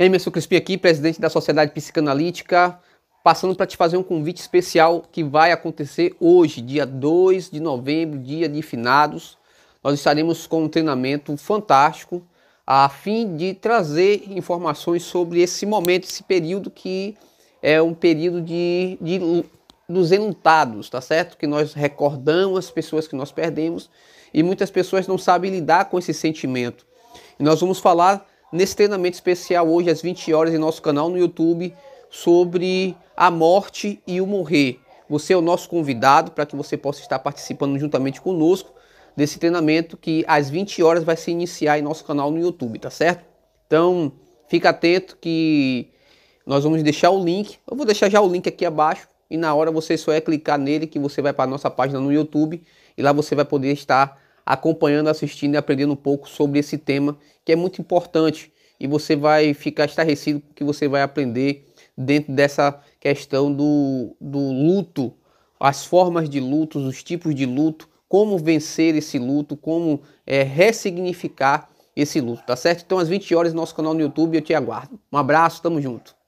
Emerson Crispi aqui, presidente da Sociedade Psicanalítica, passando para te fazer um convite especial que vai acontecer hoje, dia 2 de novembro, dia de finados. Nós estaremos com um treinamento fantástico a fim de trazer informações sobre esse momento, esse período que é um período de, de dos enlutados, tá certo? Que nós recordamos as pessoas que nós perdemos e muitas pessoas não sabem lidar com esse sentimento. E nós vamos falar nesse treinamento especial hoje às 20 horas em nosso canal no YouTube sobre a morte e o morrer. Você é o nosso convidado para que você possa estar participando juntamente conosco desse treinamento que às 20 horas vai se iniciar em nosso canal no YouTube, tá certo? Então, fica atento que nós vamos deixar o link. Eu vou deixar já o link aqui abaixo e na hora você só é clicar nele que você vai para a nossa página no YouTube e lá você vai poder estar acompanhando, assistindo e aprendendo um pouco sobre esse tema que é muito importante e você vai ficar estarrecido com o que você vai aprender dentro dessa questão do, do luto, as formas de lutos, os tipos de luto, como vencer esse luto, como é, ressignificar esse luto, tá certo? Então às 20 horas nosso canal no YouTube eu te aguardo. Um abraço, tamo junto.